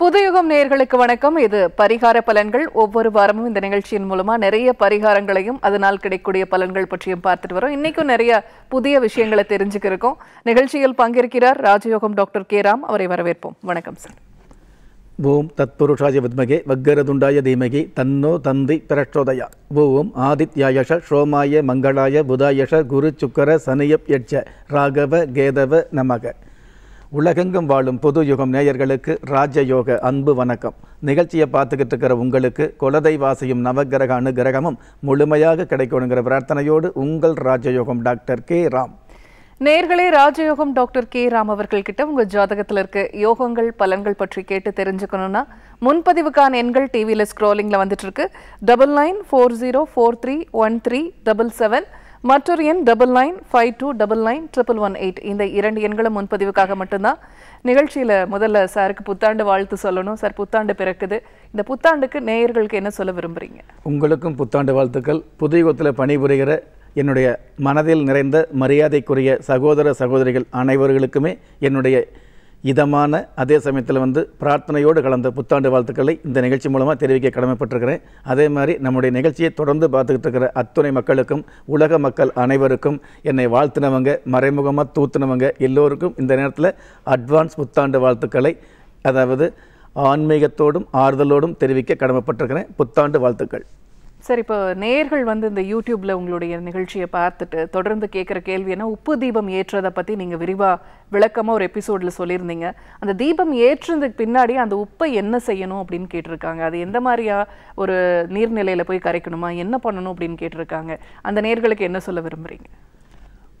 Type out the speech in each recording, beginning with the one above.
புதுயுகம் நேர்களுக்கு வணக்கம் இது பரிகார பலன்கள் ஒவ்வொரு வாரமும் இந்த நிகழ்ச்சியின் மூலமா நிறைய பரிகாரங்களையும் அதனால் கிடைக்கூடிய பலன்கள் பற்றியும் பார்த்துட்டு வரோம் இன்னைக்கும் நிறைய புதிய விஷயங்களை தெரிஞ்சுக்க இருக்கோம் நிகழ்ச்சியில் பங்கேற்கிறார் ராஜயோகம் டாக்டர் கே ராம் அவரை வரவேற்போம் வணக்கம் சார் ஓம் தத்புருஷாய வித்மகே வக்கரதுண்டாய தீமகி தன்னோ தந்தி பிரச்சோதயா ஓம் ஆதித்யாயஷ ஷோமாய மங்களாய புதாயஷ குரு சுக்கர சனியப் யட்ச ராகவ கேதவ நமக உலகெங்கும் வாழும் பொது யுகம் நேயர்களுக்கு ராஜயோக அன்பு வணக்கம் நிகழ்ச்சியை பார்த்துக்கிட்டு இருக்கிற உங்களுக்கு குலதை வாசியும் நவகிரக அனுகிரகமும் முழுமையாக கிடைக்கணுங்கிற பிரார்த்தனையோடு உங்கள் ராஜயோகம் டாக்டர் கே ராம் நேர்களே ராஜயோகம் டாக்டர் கே ராம் அவர்கள் கிட்ட உங்க ஜாதகத்தில் இருக்க யோகங்கள் பலன்கள் பற்றி கேட்டு தெரிஞ்சுக்கணும்னா முன்பதிவுக்கான எண்கள் டிவியில் ஸ்க்ரோலிங்கில் வந்துட்டு இருக்கு double nine four zero four three one three double seven மற்றொரு எண் double nine five two double nine triple one eight இந்த இரண்டு எண்களும் முன்பதிவுக்காக மட்டும்தான் நிகழ்ச்சியில் முதல்ல சாருக்கு புத்தாண்டு வாழ்த்து சொல்லணும் சார் புத்தாண்டு பிறக்குது இந்த புத்தாண்டுக்கு நேயர்களுக்கு என்ன சொல்ல விரும்புகிறீங்க உங்களுக்கும் புத்தாண்டு வாழ்த்துக்கள் புதுயுகத்தில் பணிபுரிகிற என்னுடைய மனதில் நிறைந்த மரியாதைக்குரிய சகோதர சகோதரிகள் அனைவர்களுக்குமே என்னுடைய இதமான அதே சமயத்தில் வந்து பிரார்த்தனையோடு கலந்த புத்தாண்டு வாழ்த்துக்களை இந்த நிகழ்ச்சி மூலமாக தெரிவிக்க கடமைப்பட்டிருக்கிறேன் அதே மாதிரி நம்முடைய நிகழ்ச்சியை தொடர்ந்து பார்த்துக்கிட்டு இருக்கிற அத்துணை மக்களுக்கும் உலக மக்கள் அனைவருக்கும் என்னை வாழ்த்தினவங்க மறைமுகமாக தூத்துனவங்க எல்லோருக்கும் இந்த நேரத்தில் அட்வான்ஸ் புத்தாண்டு வாழ்த்துக்களை அதாவது ஆன்மீகத்தோடும் ஆறுதலோடும் தெரிவிக்க கடமைப்பட்டிருக்கிறேன் புத்தாண்டு வாழ்த்துக்கள் சார் இப்போ நேர்கள் வந்து இந்த யூடியூப்ல உங்களுடைய நிகழ்ச்சியை பார்த்துட்டு தொடர்ந்து கேட்குற கேள்வி என்ன உப்பு தீபம் ஏற்றதை பற்றி நீங்கள் விரிவாக விளக்கமாக ஒரு எபிசோடில் சொல்லியிருந்தீங்க அந்த தீபம் ஏற்றுறதுக்கு பின்னாடி அந்த உப்பை என்ன செய்யணும் அப்படின்னு கேட்டிருக்காங்க அது எந்த மாதிரியா ஒரு நீர்நிலையில் போய் கரைக்கணுமா என்ன பண்ணணும் அப்படின்னு கேட்டிருக்காங்க அந்த நேர்களுக்கு என்ன சொல்ல விரும்புகிறீங்க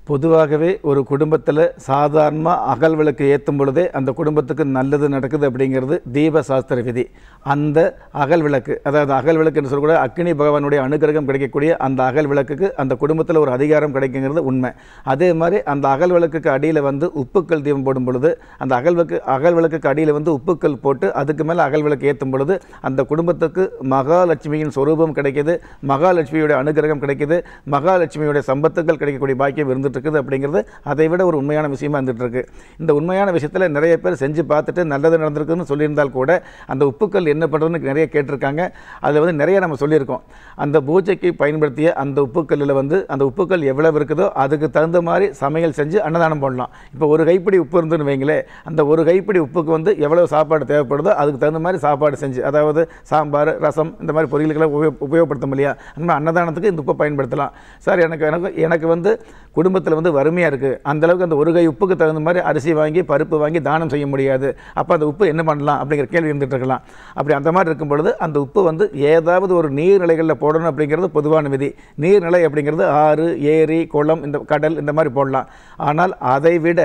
பொதுவாகவே ஒரு குடும்பத்தில் சாதாரணமாக அகல் விளக்கு ஏற்றும் பொழுதே அந்த குடும்பத்துக்கு நல்லது நடக்குது அப்படிங்கிறது தீப சாஸ்திர விதி அந்த அகல் விளக்கு அதாவது அகல் விளக்கு என்று சொல்லக்கூட அக்னி பகவானுடைய அனுகிரகம் கிடைக்கக்கூடிய அந்த அகல் விளக்குக்கு அந்த குடும்பத்தில் ஒரு அதிகாரம் கிடைக்குங்கிறது உண்மை அதே மாதிரி அந்த அகல் விளக்குக்கு அடியில் வந்து உப்புக்கள் தீபம் போடும் பொழுது அந்த அகல் விளக்கு அகல் விளக்குக்கு அடியில் வந்து உப்புக்கள் போட்டு அதுக்கு மேலே அகல் விளக்கு ஏற்றும் பொழுது அந்த குடும்பத்துக்கு மகாலட்சுமியின் சொரூபம் கிடைக்கிது மகாலட்சுமியுடைய அனுகிரகம் கிடைக்கிது மகாலட்சுமியுடைய சம்பத்துக்கள் கிடைக்கக்கூடிய பாக்கியம் இருந்து இருக்குது அப்படிங்கிறது அதை விட ஒரு உண்மையான விஷயமா இருந்துகிட்ருக்கு இந்த உண்மையான விஷயத்தில் நிறைய பேர் செஞ்சு பார்த்துட்டு நல்லது நடந்திருக்குதுன்னு சொல்லியிருந்தால் கூட அந்த உப்புக்கல் என்ன பண்ணுறதுனு நிறைய கேட்டிருக்காங்க அதில் வந்து நிறைய நம்ம சொல்லியிருக்கோம் அந்த பூஜைக்கு பயன்படுத்திய அந்த உப்புக்கல்லில் வந்து அந்த உப்புக்கல் எவ்வளவு இருக்குதோ அதுக்கு தகுந்த மாதிரி சமையல் செஞ்சு அன்னதானம் பண்ணலாம் இப்போ ஒரு கைப்பிடி உப்பு இருந்துன்னு வைங்களே அந்த ஒரு கைப்பிடி உப்புக்கு வந்து எவ்வளோ சாப்பாடு தேவைப்படுதோ அதுக்கு தகுந்த மாதிரி சாப்பாடு செஞ்சு அதாவது சாம்பார் ரசம் இந்த மாதிரி பொரியல்களை உபயோகப்படுத்த முடியாது அந்த மாதிரி அன்னதானத்துக்கு இந்த உப்பை பயன்படுத்தலாம் சார் எனக்கு எனக்கு எனக்கு வந்து குடும்ப குடும்பத்தில் வந்து வறுமையாக இருக்குது அந்தளவுக்கு அந்த ஒரு கை உப்புக்கு தகுந்த மாதிரி அரிசி வாங்கி பருப்பு வாங்கி தானம் செய்ய முடியாது அப்போ அந்த உப்பு என்ன பண்ணலாம் அப்படிங்கிற கேள்வி இருந்துகிட்டு இருக்கலாம் அப்படி அந்த மாதிரி இருக்கும் பொழுது அந்த உப்பு வந்து ஏதாவது ஒரு நீர்நிலைகளில் போடணும் அப்படிங்கிறது பொதுவான விதி நீர்நிலை அப்படிங்கிறது ஆறு ஏரி குளம் இந்த கடல் இந்த மாதிரி போடலாம் ஆனால் அதை விட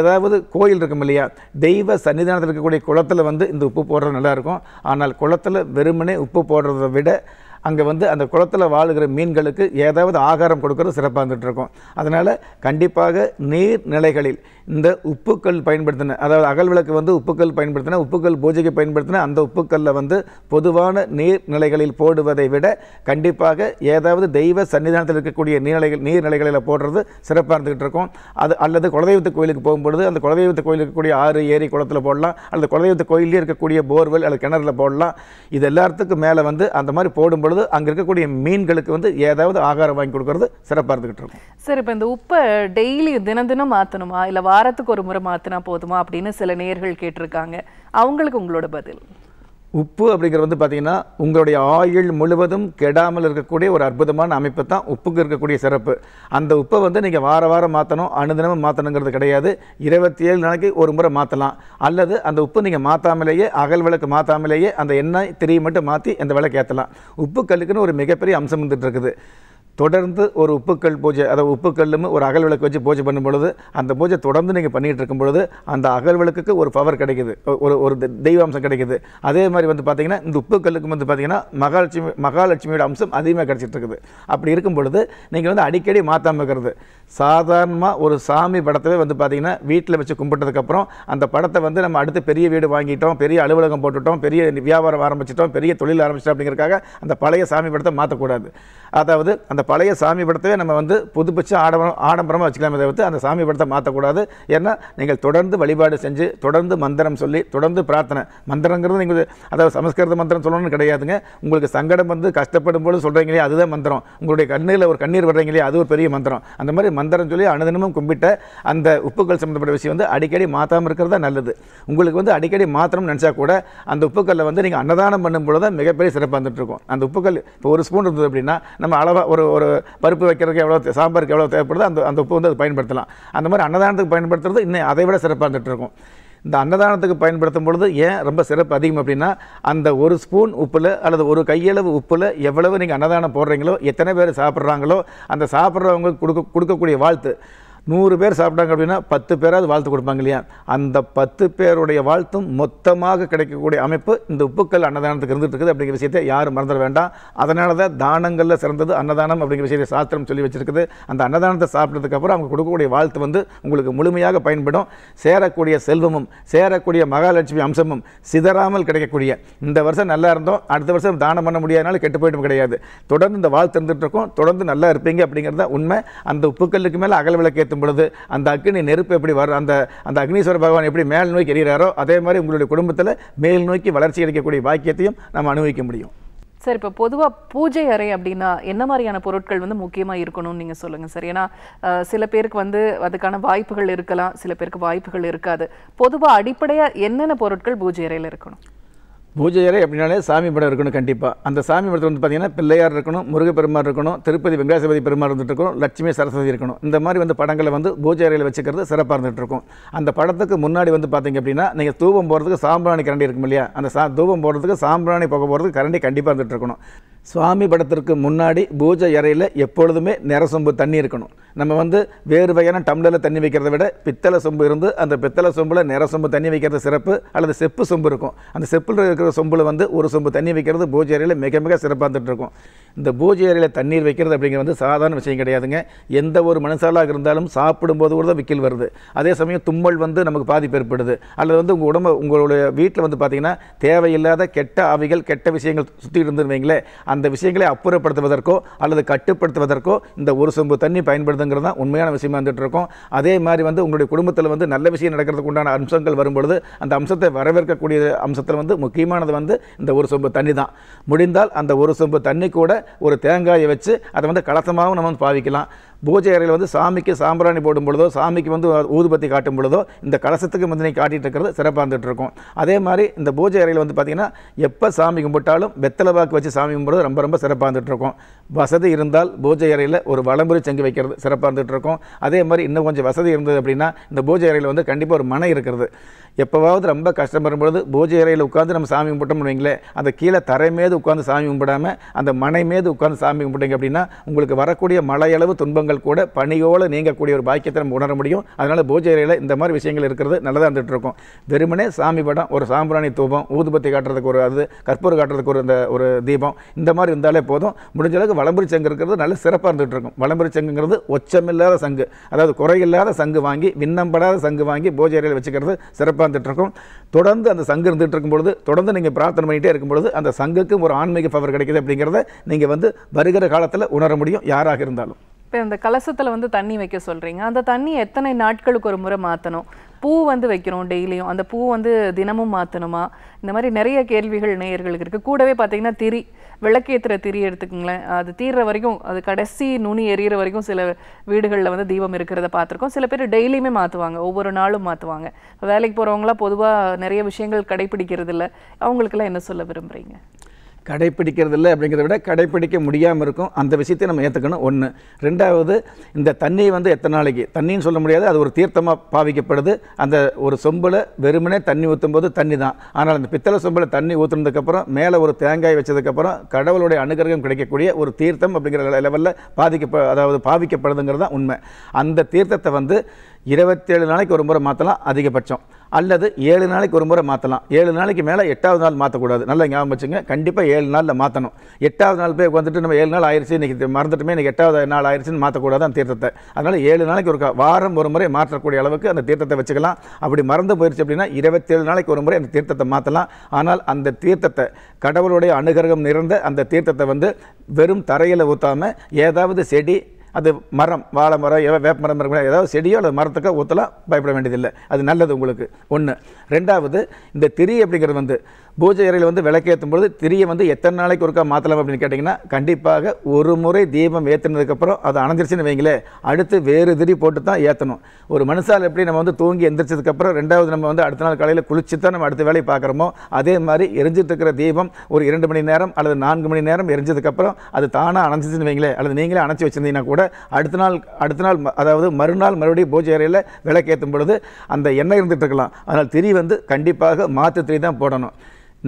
ஏதாவது கோயில் இருக்கும் இல்லையா தெய்வ சன்னிதானத்தில் இருக்கக்கூடிய குளத்தில் வந்து இந்த உப்பு போடுறது நல்லாயிருக்கும் ஆனால் குளத்தில் வெறுமனே உப்பு போடுறதை விட அங்கே வந்து அந்த குளத்தில் வாழுகிற மீன்களுக்கு ஏதாவது ஆகாரம் கொடுக்கறது சிறப்பாக இருந்துகிட்ருக்கும் அதனால் கண்டிப்பாக நீர்நிலைகளில் இந்த உப்புக்கல் பயன்படுத்தின அதாவது அகல் விளக்கு வந்து உப்புக்கல் பயன்படுத்தின உப்புக்கல் பூஜைக்கு பயன்படுத்தின அந்த உப்புக்கல்ல வந்து பொதுவான நீர்நிலைகளில் போடுவதை விட கண்டிப்பாக ஏதாவது தெய்வ சன்னிதானத்தில் இருக்கக்கூடிய நீர்நிலைகள் நீர்நிலைகளில் போடுறது சிறப்பாக இருந்துகிட்டு இருக்கும் அது அல்லது குலதெய்வத்து கோயிலுக்கு போகும்பொழுது அந்த குலதெய்வத்து கோயில் இருக்கக்கூடிய ஆறு ஏரி குளத்தில் போடலாம் அல்லது குலதெய்வத்து கோயிலே இருக்கக்கூடிய போர்வெல் அல்லது கிணறுல போடலாம் இது எல்லாத்துக்கும் மேலே வந்து அந்த மாதிரி போடும் பொழுது அங்கே இருக்கக்கூடிய மீன்களுக்கு வந்து ஏதாவது ஆகாரம் வாங்கி கொடுக்கறது சிறப்பாக இருந்துகிட்டு இருக்கும் சார் இப்போ இந்த உப்பை டெய்லி தினம் தினம் மாற்றணுமா இல்லை வாரத்துக்கு ஒரு முறை மாற்றினா போதுமா அப்படின்னு சில நேர்கள் கேட்டிருக்காங்க அவங்களுக்கு உங்களோட பதில் உப்பு அப்படிங்கிறது வந்து பார்த்தீங்கன்னா உங்களுடைய ஆயுள் முழுவதும் கெடாமல் இருக்கக்கூடிய ஒரு அற்புதமான அமைப்பு தான் உப்புக்கு இருக்கக்கூடிய சிறப்பு அந்த உப்பை வந்து நீங்கள் வார வாரம் மாற்றணும் அனுதினமும் மாற்றணுங்கிறது கிடையாது இருபத்தி ஏழு நாளைக்கு ஒரு முறை மாற்றலாம் அல்லது அந்த உப்பு நீங்கள் மாற்றாமலேயே அகல் விளக்கு மாற்றாமலேயே அந்த எண்ணெய் திரியை மட்டும் மாற்றி அந்த விளக்கு ஏற்றலாம் உப்பு கல்லுக்குன்னு ஒரு மிகப்பெரிய அம்சம் வந்துட்டு இருக்குது தொடர்ந்து ஒரு உப்புக்கல் பூஜை அதாவது உப்புக்கல்லும் ஒரு அகல் விளக்கு வச்சு பூஜை பண்ணும் பொழுது அந்த பூஜை தொடர்ந்து நீங்கள் பண்ணிகிட்டு இருக்கும் பொழுது அந்த அகல் விளக்குக்கு ஒரு பவர் கிடைக்குது ஒரு ஒரு தெய்வாம்சம் கிடைக்குது அதே மாதிரி வந்து பார்த்திங்கன்னா இந்த உப்புக்கல்லுக்கும் வந்து பார்த்திங்கன்னா மகாலட்சுமி மகாலட்சுமியோட அம்சம் அதிகமாக கிடச்சிட்டு இருக்குது அப்படி இருக்கும் பொழுது நீங்கள் வந்து அடிக்கடி மாற்றாமல் இருக்கிறது சாதாரணமாக ஒரு சாமி படத்தவே வந்து பார்த்திங்கன்னா வீட்டில் வச்சு கும்பிட்டதுக்கப்புறம் அந்த படத்தை வந்து நம்ம அடுத்து பெரிய வீடு வாங்கிட்டோம் பெரிய அலுவலகம் போட்டுட்டோம் பெரிய வியாபாரம் ஆரம்பிச்சிட்டோம் பெரிய தொழில் ஆரம்பிச்சிட்டோம் அப்படிங்கிறக்காக அந்த பழைய சாமி படத்தை மாற்றக்கூடாது அதாவது அந்த பழைய சாமி படத்தவே நம்ம வந்து புதுப்பிச்சு ஆடம்பரம் ஆடம்பரமாக வச்சுக்கலாமே தவிர்த்து அந்த சாமி படத்தை மாற்றக்கூடாது ஏன்னா நீங்கள் தொடர்ந்து வழிபாடு செஞ்சு தொடர்ந்து மந்திரம் சொல்லி தொடர்ந்து பிரார்த்தனை மந்திரங்கிறது நீங்கள் அதாவது சமஸ்கிருத மந்திரம் சொல்லணும்னு கிடையாதுங்க உங்களுக்கு சங்கடம் வந்து கஷ்டப்படும் போது சொல்கிறீங்களே அதுதான் மந்திரம் உங்களுடைய கண்ணில் ஒரு கண்ணீர் வர்றீங்களே அது ஒரு பெரிய மந்திரம் அந்த மாதிரி மந்திரம் சொல்லி அனுதினமும் கும்பிட்ட அந்த உப்புக்கள் சம்மந்தப்பட்ட விஷயம் வந்து அடிக்கடி மாற்றாமல் இருக்கிறதா நல்லது உங்களுக்கு வந்து அடிக்கடி மாத்திரம் நினச்சா கூட அந்த உப்புக்கல்லை வந்து நீங்கள் அன்னதானம் பண்ணும்போது தான் மிகப்பெரிய சிறப்பாக வந்துட்டுருக்கும் அந்த உப்புக்கல் இப்போ ஒரு ஸ்பூன் இருந்தது அப்படின்னா நம்ம அளவாக ஒரு ஒரு பருப்பு வைக்கிறதுக்கு எவ்வளோ சாம்பாருக்கு எவ்வளோ தேவைப்படுதோ அந்த அந்த உப்பு வந்து அதை பயன்படுத்தலாம் அந்த மாதிரி அன்னதானத்துக்கு பயன்படுத்துறது இன்னும் அதை விட சிறப்பாக இருந்துகிட்ருக்கும் இந்த அன்னதானத்துக்கு பயன்படுத்தும் பொழுது ஏன் ரொம்ப சிறப்பு அதிகம் அப்படின்னா அந்த ஒரு ஸ்பூன் உப்பில் அல்லது ஒரு கையளவு உப்பில் எவ்வளவு நீங்கள் அன்னதானம் போடுறீங்களோ எத்தனை பேர் சாப்பிட்றாங்களோ அந்த சாப்பிட்றவங்களுக்கு கொடுக்க கொடுக்கக்கூடிய வாழ்த்து நூறு பேர் சாப்பிட்டாங்க அப்படின்னா பத்து பேராவது வாழ்த்து கொடுப்பாங்க இல்லையா அந்த பத்து பேருடைய வாழ்த்தும் மொத்தமாக கிடைக்கக்கூடிய அமைப்பு இந்த உப்புக்கல் அன்னதானத்துக்கு இருந்துட்டு இருக்குது அப்படிங்கிற விஷயத்தை யாரும் மறந்துட வேண்டாம் அதனால தான் தானங்களில் சிறந்தது அன்னதானம் அப்படிங்கிற விஷயத்தை சாஸ்திரம் சொல்லி வச்சிருக்குது அந்த அன்னதானத்தை சாப்பிட்டதுக்கப்புறம் அவங்க கொடுக்கக்கூடிய வாழ்த்து வந்து உங்களுக்கு முழுமையாக பயன்படும் சேரக்கூடிய செல்வமும் சேரக்கூடிய மகாலட்சுமி அம்சமும் சிதறாமல் கிடைக்கக்கூடிய இந்த வருஷம் நல்லா இருந்தோம் அடுத்த வருஷம் தானம் பண்ண முடியாதனால கெட்டு போய்ட்டு கிடையாது தொடர்ந்து இந்த வாழ்த்து இருந்துட்டு இருக்கோம் தொடர்ந்து நல்லா இருப்பீங்க அப்படிங்கிறத உண்மை அந்த உப்புக்கல்லுக்கு மேலே அகல் விளக்கேற்ற பயன்படுத்தும் பொழுது அந்த அக்னி நெருப்பு எப்படி வர அந்த அந்த அக்னீஸ்வர பகவான் எப்படி மேல் நோக்கி எறிகிறாரோ அதே மாதிரி உங்களுடைய குடும்பத்தில் மேல் நோக்கி வளர்ச்சி கிடைக்கக்கூடிய பாக்கியத்தையும் நம்ம அனுபவிக்க முடியும் சார் இப்போ பொதுவாக பூஜை அறை அப்படின்னா என்ன மாதிரியான பொருட்கள் வந்து முக்கியமாக இருக்கணும்னு நீங்கள் சொல்லுங்கள் சார் ஏன்னா சில பேருக்கு வந்து அதுக்கான வாய்ப்புகள் இருக்கலாம் சில பேருக்கு வாய்ப்புகள் இருக்காது பொதுவாக அடிப்படையாக என்னென்ன பொருட்கள் பூஜை அறையில் இருக்கணும் பூஜை அறை அப்படின்னாலே சாமி படம் இருக்கணும் கண்டிப்பாக அந்த சாமி படத்தில் வந்து பார்த்திங்கன்னா பிள்ளையார் இருக்கணும் பெருமாள் இருக்கணும் திருப்பதி வெங்கடாசபதி பெருமாள் இருந்துட்டு இருக்கணும் லட்சுமி சரஸ்வதி இருக்கணும் இந்த மாதிரி வந்து படங்களை வந்து பூஜை அறையில் வச்சுக்கிறது சிறப்பாக இருந்துகிட்டு இருக்கும் அந்த படத்துக்கு முன்னாடி வந்து பார்த்தீங்க அப்படின்னா நீங்கள் தூபம் போகிறதுக்கு சாம்பிராணி கரண்டி இருக்கும் இல்லையா அந்த சா தூபம் போகிறதுக்கு சாம்பிராணி போக போகிறதுக்கு கரண்டி கண்டிப்பாக இருந்துகிட்டு இருக்கணும் சுவாமி படத்திற்கு முன்னாடி பூஜை அறையில் எப்பொழுதுமே நிறசொம்பு தண்ணி இருக்கணும் நம்ம வந்து வேறு வகையான டம்ளரில் தண்ணி வைக்கிறத விட பித்தளை சொம்பு இருந்து அந்த பித்தளை சொம்பில் நிற சொம்பு தண்ணி வைக்கிறது சிறப்பு அல்லது செப்பு சொம்பு இருக்கும் அந்த செப்பில் இருக்கிற சொம்பில் வந்து ஒரு சொம்பு தண்ணி வைக்கிறது பூஜை அறையில் மிக மிக சிறப்பாக இருந்துகிட்ருக்கும் இந்த பூஜை அறையில் தண்ணீர் வைக்கிறது அப்படிங்கிறது வந்து சாதாரண விஷயம் கிடையாதுங்க எந்த ஒரு மனுஷாலாக இருந்தாலும் சாப்பிடும்போது கூட தான் விக்கில் வருது அதே சமயம் தும்மல் வந்து நமக்கு பாதிப்பு ஏற்படுது அல்லது வந்து உங்கள் உடம்பு உங்களுடைய வீட்டில் வந்து பார்த்திங்கன்னா தேவையில்லாத கெட்ட ஆவிகள் கெட்ட விஷயங்கள் சுற்றி இருந்துருவீங்களே அந்த விஷயங்களை அப்புறப்படுத்துவதற்கோ அல்லது கட்டுப்படுத்துவதற்கோ இந்த ஒரு சொம்பு தண்ணி பயன்படுத்த நடக்கிறதுங்கிறது தான் உண்மையான விஷயமா வந்துட்டு இருக்கும் அதே மாதிரி வந்து உங்களுடைய குடும்பத்தில் வந்து நல்ல விஷயம் நடக்கிறதுக்கு உண்டான அம்சங்கள் வரும்பொழுது அந்த அம்சத்தை வரவேற்கக்கூடிய அம்சத்தில் வந்து முக்கியமானது வந்து இந்த ஒரு சொம்பு தண்ணி தான் முடிந்தால் அந்த ஒரு சொம்பு தண்ணி கூட ஒரு தேங்காயை வச்சு அதை வந்து கலசமாகவும் நம்ம வந்து பாவிக்கலாம் பூஜை அறையில் வந்து சாமிக்கு சாம்பிராணி போடும் பொழுதோ சாமிக்கு வந்து ஊதுபத்தி காட்டும் பொழுதோ இந்த கலசத்துக்கு வந்து நீங்கள் காட்டிகிட்டு இருக்கிறது சிறப்பாக இருந்துகிட்டு இருக்கும் அதே மாதிரி இந்த பூஜை அறையில் வந்து பார்த்திங்கன்னா எப்போ சாமி கும்பிட்டாலும் வெத்தலை வாக்கு வச்சு சாமி கும்பிடுறது ரொம்ப ரொம்ப சிறப்பாக இருந்துகிட்டு இருக்கும் வசதி இருந்தால் பூஜை அறையில் ஒரு வளம்புரி செஞ்சு வைக்கிறது சிறப்பாக இருந்துகிட்டு இருக்கும் அதே மாதிரி இன்னும் கொஞ்சம் வசதி இருந்தது அப்படின்னா இந்த பூஜை அறையில் வந்து கண்டிப்பாக ஒரு மனை இருக்கிறது எப்போவாவது ரொம்ப கஷ்டம் வரும்பொழுது பூஜை அறையில் உட்காந்து நம்ம சாமி கும்பிட்டோம்னு வைங்களேன் அந்த கீழே தரை மீது உட்காந்து சாமி கும்பிடாமல் அந்த மனை மீது உட்காந்து சாமி கும்பிட்டீங்க அப்படின்னா உங்களுக்கு வரக்கூடிய மலையளவு துன்பங்கள் குடும்பங்கள் கூட பணியோடு நீங்கக்கூடிய ஒரு பாக்கியத்தை நம்ம உணர முடியும் அதனால் பூஜை அறையில் இந்த மாதிரி விஷயங்கள் இருக்கிறது நல்லதாக இருந்துகிட்டு இருக்கும் வெறுமனே சாமி படம் ஒரு சாம்பிராணி தூபம் ஊதுபத்தி காட்டுறதுக்கு ஒரு அது கற்பூர் காட்டுறதுக்கு ஒரு இந்த ஒரு தீபம் இந்த மாதிரி இருந்தாலே போதும் முடிஞ்ச அளவுக்கு வளம்புரி சங்கு இருக்கிறது நல்ல சிறப்பாக இருந்துகிட்டு இருக்கும் வளம்புரி சங்குங்கிறது ஒச்சமில்லாத சங்கு அதாவது குறையில்லாத சங்கு வாங்கி விண்ணம்படாத சங்கு வாங்கி பூஜை அறையில் வச்சுக்கிறது சிறப்பாக இருந்துகிட்டு இருக்கும் தொடர்ந்து அந்த சங்கு இருந்துகிட்டு இருக்கும் பொழுது தொடர்ந்து நீங்கள் பிரார்த்தனை பண்ணிகிட்டே இருக்கும்பொழுது அந்த சங்குக்கும் ஒரு ஆன்மீக பவர் கிடைக்குது அப்படிங்கிறத நீங்கள் வந்து வருகிற காலத்தில் உணர முடியும் யாராக இருந்தாலும் இப்போ இந்த கலசத்தில் வந்து தண்ணி வைக்க சொல்கிறீங்க அந்த தண்ணி எத்தனை நாட்களுக்கு ஒரு முறை மாற்றணும் பூ வந்து வைக்கிறோம் டெய்லியும் அந்த பூ வந்து தினமும் மாற்றணுமா இந்த மாதிரி நிறைய கேள்விகள் நேயர்களுக்கு இருக்குது கூடவே பார்த்தீங்கன்னா திரி விளக்கேற்றுற திரி எடுத்துக்கங்களேன் அது தீர்ற வரைக்கும் அது கடைசி நுனி எரியிற வரைக்கும் சில வீடுகளில் வந்து தீபம் இருக்கிறத பார்த்துருக்கோம் சில பேர் டெய்லியுமே மாற்றுவாங்க ஒவ்வொரு நாளும் மாற்றுவாங்க வேலைக்கு போகிறவங்களாம் பொதுவாக நிறைய விஷயங்கள் கடைப்பிடிக்கிறது இல்லை அவங்களுக்கெல்லாம் என்ன சொல்ல விரும்புகிறீங்க கடைப்பிடிக்கிறது இல்லை அப்படிங்கிறத விட கடைப்பிடிக்க முடியாமல் இருக்கும் அந்த விஷயத்தை நம்ம ஏற்றுக்கணும் ஒன்று ரெண்டாவது இந்த தண்ணி வந்து எத்தனை நாளைக்கு தண்ணின்னு சொல்ல முடியாது அது ஒரு தீர்த்தமாக பாவிக்கப்படுது அந்த ஒரு சொம்பில் வெறுமனே தண்ணி ஊற்றும் போது தண்ணி தான் ஆனால் அந்த பித்தளை சொம்பில் தண்ணி ஊற்றுனதுக்கப்புறம் மேலே ஒரு தேங்காய் வச்சதுக்கப்புறம் கடவுளுடைய அனுகிரகம் கிடைக்கக்கூடிய ஒரு தீர்த்தம் அப்படிங்கிற லெவலில் பாதிக்கப்ப அதாவது பாவிக்கப்படுதுங்கிறது தான் உண்மை அந்த தீர்த்தத்தை வந்து இருபத்தேழு நாளைக்கு ஒரு முறை மாற்றலாம் அதிகபட்சம் அல்லது ஏழு நாளைக்கு ஒரு முறை மாற்றலாம் ஏழு நாளைக்கு மேலே எட்டாவது நாள் மாற்றக்கூடாது நல்லா ஞாபகம் வச்சுங்க கண்டிப்பாக ஏழு நாளில் மாற்றணும் எட்டாவது நாள் போய் வந்துட்டு நம்ம ஏழு நாள் ஆயிடுச்சு இன்றைக்கி மறந்துட்டுமே இன்றைக்கி எட்டாவது நாள் ஆயிடுச்சுன்னு மாற்றக்கூடாது அந்த தீர்த்தத்தை அதனால் ஏழு நாளைக்கு ஒரு வாரம் ஒரு முறை மாற்றக்கூடிய அளவுக்கு அந்த தீர்த்தத்தை வச்சுக்கலாம் அப்படி மறந்து போயிடுச்சு அப்படின்னா இருபத்தேழு நாளைக்கு ஒரு முறை அந்த தீர்த்தத்தை மாற்றலாம் ஆனால் அந்த தீர்த்தத்தை கடவுளுடைய அனுகிரகம் நிறைந்த அந்த தீர்த்தத்தை வந்து வெறும் தரையில் ஊற்றாமல் ஏதாவது செடி அது மரம் வாழை மரம் ஏதோ வேப்ப மரம் இருக்கும் ஏதாவது செடியோ அல்லது மரத்துக்கோ ஊற்றலாம் பயப்பட வேண்டியதில்லை அது நல்லது உங்களுக்கு ஒன்று ரெண்டாவது இந்த திரி அப்படிங்கிறது வந்து பூஜை அறையில் வந்து விளக்கேற்றும் பொழுது திரிய வந்து எத்தனை நாளைக்கு ஒருக்கா மாற்றலாம் அப்படின்னு கேட்டிங்கன்னா கண்டிப்பாக ஒரு முறை தீபம் ஏற்றினதுக்கப்புறம் அது அணைஞ்சிருச்சுன்னு வைங்களேன் அடுத்து வேறு திரி போட்டு தான் ஏற்றணும் ஒரு மனுஷால் எப்படி நம்ம வந்து தூங்கி எந்திரிச்சதுக்கப்புறம் ரெண்டாவது நம்ம வந்து அடுத்த நாள் காலையில் குளிச்சு தான் நம்ம அடுத்த வேலையை பார்க்குறோமோ அதே மாதிரி எரிஞ்சிட்டு இருக்கிற தீபம் ஒரு இரண்டு மணி நேரம் அல்லது நான்கு மணி நேரம் எரிஞ்சதுக்கப்புறம் அது தானாக அணைஞ்சிச்சுன்னு வைங்களேன் அல்லது நீங்களே அணைச்சி வச்சுருந்தீங்கன்னா கூட அடுத்த நாள் அடுத்த நாள் அதாவது மறுநாள் மறுபடியும் பூஜை அறையில் விளக்கேற்றும் பொழுது அந்த எண்ணெய் இருந்துகிட்டு இருக்கலாம் அதனால் திரி வந்து கண்டிப்பாக மாற்று திரி தான் போடணும்